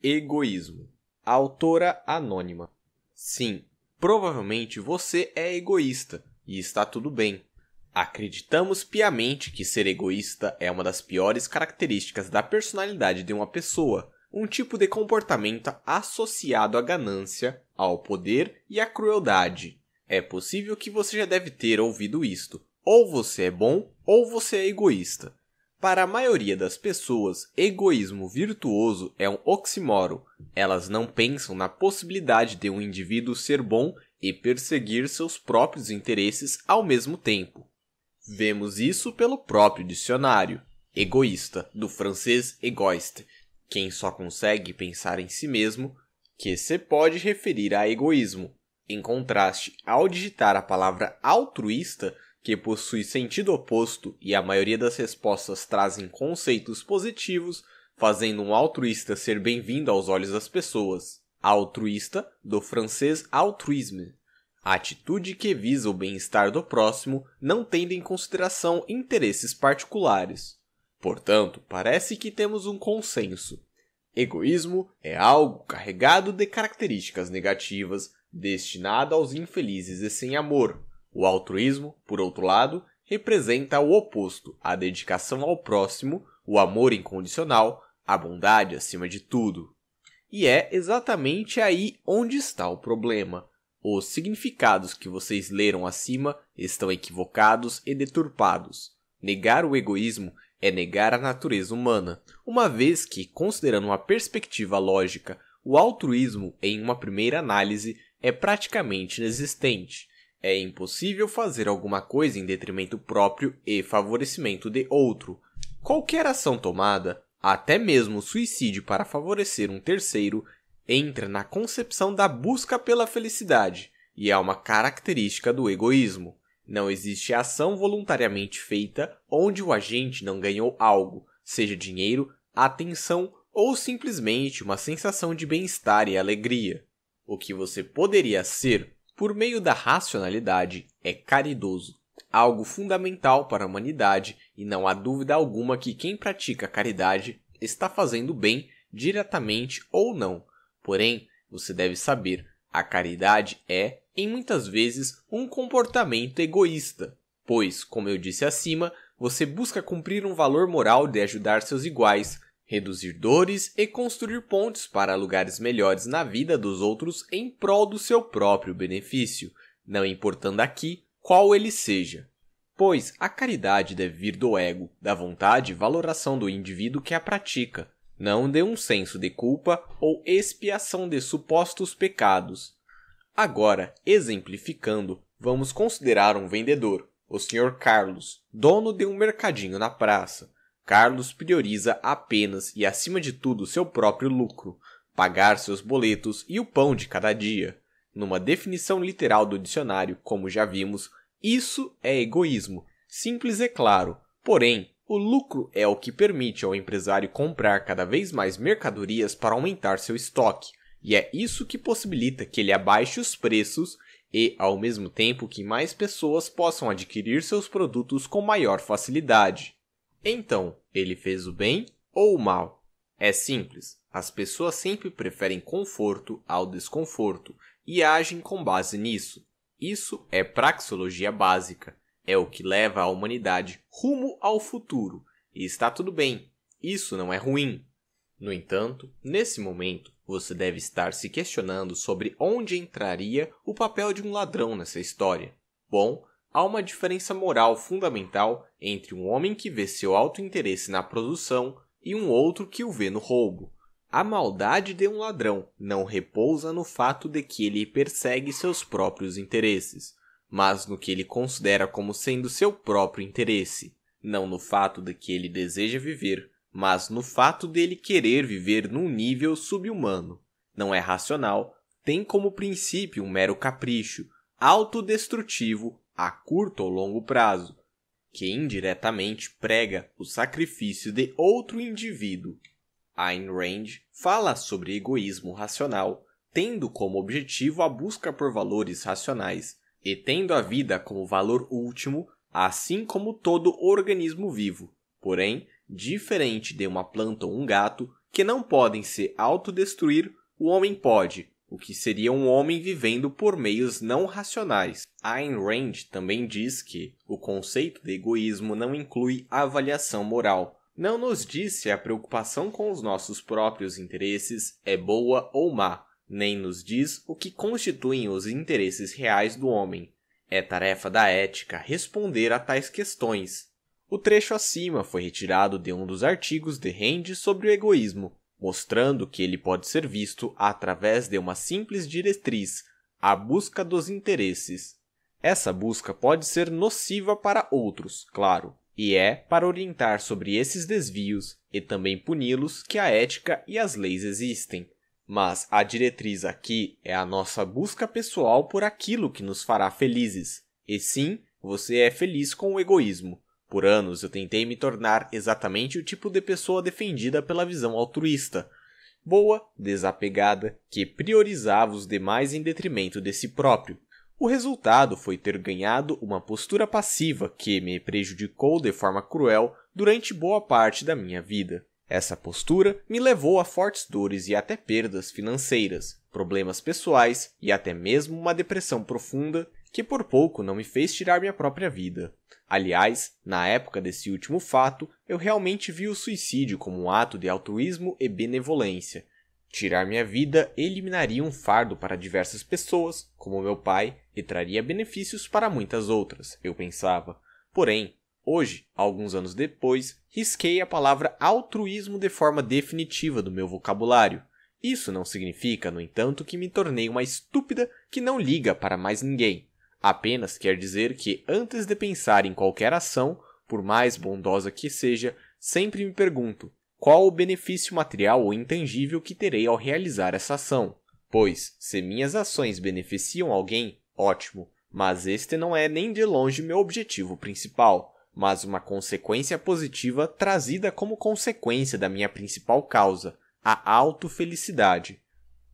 Egoísmo. Autora anônima. Sim, provavelmente você é egoísta e está tudo bem. Acreditamos piamente que ser egoísta é uma das piores características da personalidade de uma pessoa, um tipo de comportamento associado à ganância, ao poder e à crueldade. É possível que você já deve ter ouvido isto. Ou você é bom, ou você é egoísta. Para a maioria das pessoas, egoísmo virtuoso é um oxímoro. Elas não pensam na possibilidade de um indivíduo ser bom e perseguir seus próprios interesses ao mesmo tempo. Vemos isso pelo próprio dicionário. Egoísta, do francês égoiste, quem só consegue pensar em si mesmo, que se pode referir a egoísmo. Em contraste, ao digitar a palavra altruísta, que possui sentido oposto e a maioria das respostas trazem conceitos positivos, fazendo um altruísta ser bem-vindo aos olhos das pessoas. Altruísta, do francês altruisme, a atitude que visa o bem-estar do próximo, não tendo em consideração interesses particulares. Portanto, parece que temos um consenso. Egoísmo é algo carregado de características negativas, destinado aos infelizes e sem amor, o altruísmo, por outro lado, representa o oposto, a dedicação ao próximo, o amor incondicional, a bondade acima de tudo. E é exatamente aí onde está o problema. Os significados que vocês leram acima estão equivocados e deturpados. Negar o egoísmo é negar a natureza humana, uma vez que, considerando uma perspectiva lógica, o altruísmo, em uma primeira análise, é praticamente inexistente. É impossível fazer alguma coisa em detrimento próprio e favorecimento de outro. Qualquer ação tomada, até mesmo suicídio para favorecer um terceiro, entra na concepção da busca pela felicidade e é uma característica do egoísmo. Não existe ação voluntariamente feita onde o agente não ganhou algo, seja dinheiro, atenção ou simplesmente uma sensação de bem-estar e alegria. O que você poderia ser por meio da racionalidade, é caridoso, algo fundamental para a humanidade, e não há dúvida alguma que quem pratica caridade está fazendo bem diretamente ou não. Porém, você deve saber, a caridade é, em muitas vezes, um comportamento egoísta, pois, como eu disse acima, você busca cumprir um valor moral de ajudar seus iguais, reduzir dores e construir pontes para lugares melhores na vida dos outros em prol do seu próprio benefício, não importando aqui qual ele seja. Pois a caridade deve vir do ego, da vontade e valoração do indivíduo que a pratica, não de um senso de culpa ou expiação de supostos pecados. Agora, exemplificando, vamos considerar um vendedor, o Sr. Carlos, dono de um mercadinho na praça Carlos prioriza apenas e acima de tudo seu próprio lucro, pagar seus boletos e o pão de cada dia. Numa definição literal do dicionário, como já vimos, isso é egoísmo, simples e claro. Porém, o lucro é o que permite ao empresário comprar cada vez mais mercadorias para aumentar seu estoque, e é isso que possibilita que ele abaixe os preços e, ao mesmo tempo, que mais pessoas possam adquirir seus produtos com maior facilidade. Então, ele fez o bem ou o mal? É simples. As pessoas sempre preferem conforto ao desconforto e agem com base nisso. Isso é praxeologia básica. É o que leva a humanidade rumo ao futuro. E está tudo bem. Isso não é ruim. No entanto, nesse momento, você deve estar se questionando sobre onde entraria o papel de um ladrão nessa história. Bom, há uma diferença moral fundamental entre um homem que vê seu alto interesse na produção e um outro que o vê no roubo. A maldade de um ladrão não repousa no fato de que ele persegue seus próprios interesses, mas no que ele considera como sendo seu próprio interesse, não no fato de que ele deseja viver, mas no fato dele querer viver num nível subhumano. Não é racional, tem como princípio um mero capricho, autodestrutivo a curto ou longo prazo, que indiretamente prega o sacrifício de outro indivíduo. Ayn Rand fala sobre egoísmo racional, tendo como objetivo a busca por valores racionais e tendo a vida como valor último, assim como todo organismo vivo. Porém, diferente de uma planta ou um gato, que não podem se autodestruir, o homem pode, o que seria um homem vivendo por meios não racionais. Ayn Rand também diz que o conceito de egoísmo não inclui avaliação moral. Não nos diz se a preocupação com os nossos próprios interesses é boa ou má, nem nos diz o que constituem os interesses reais do homem. É tarefa da ética responder a tais questões. O trecho acima foi retirado de um dos artigos de Rand sobre o egoísmo, mostrando que ele pode ser visto através de uma simples diretriz, a busca dos interesses. Essa busca pode ser nociva para outros, claro, e é para orientar sobre esses desvios e também puni-los que a ética e as leis existem. Mas a diretriz aqui é a nossa busca pessoal por aquilo que nos fará felizes. E sim, você é feliz com o egoísmo. Por anos eu tentei me tornar exatamente o tipo de pessoa defendida pela visão altruísta, boa, desapegada, que priorizava os demais em detrimento de si próprio. O resultado foi ter ganhado uma postura passiva que me prejudicou de forma cruel durante boa parte da minha vida. Essa postura me levou a fortes dores e até perdas financeiras, problemas pessoais e até mesmo uma depressão profunda que por pouco não me fez tirar minha própria vida. Aliás, na época desse último fato, eu realmente vi o suicídio como um ato de altruísmo e benevolência. Tirar minha vida eliminaria um fardo para diversas pessoas, como meu pai, e traria benefícios para muitas outras, eu pensava. Porém, hoje, alguns anos depois, risquei a palavra altruísmo de forma definitiva do meu vocabulário. Isso não significa, no entanto, que me tornei uma estúpida que não liga para mais ninguém. Apenas quer dizer que, antes de pensar em qualquer ação, por mais bondosa que seja, sempre me pergunto qual o benefício material ou intangível que terei ao realizar essa ação. Pois, se minhas ações beneficiam alguém, ótimo, mas este não é nem de longe meu objetivo principal, mas uma consequência positiva trazida como consequência da minha principal causa, a autofelicidade.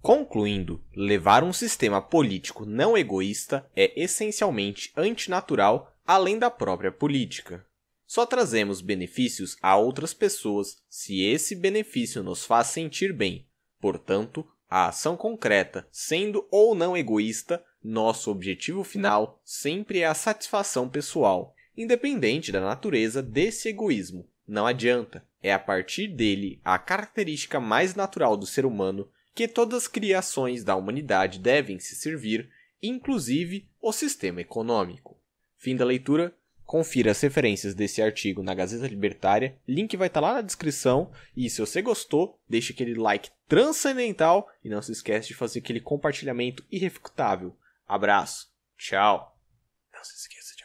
Concluindo, levar um sistema político não egoísta é essencialmente antinatural além da própria política. Só trazemos benefícios a outras pessoas se esse benefício nos faz sentir bem. Portanto, a ação concreta, sendo ou não egoísta, nosso objetivo final sempre é a satisfação pessoal, independente da natureza desse egoísmo. Não adianta, é a partir dele a característica mais natural do ser humano que todas as criações da humanidade devem se servir, inclusive o sistema econômico. Fim da leitura. Confira as referências desse artigo na Gazeta Libertária, link vai estar tá lá na descrição. E se você gostou, deixe aquele like transcendental e não se esquece de fazer aquele compartilhamento irrefutável. Abraço, tchau. Não se esqueça de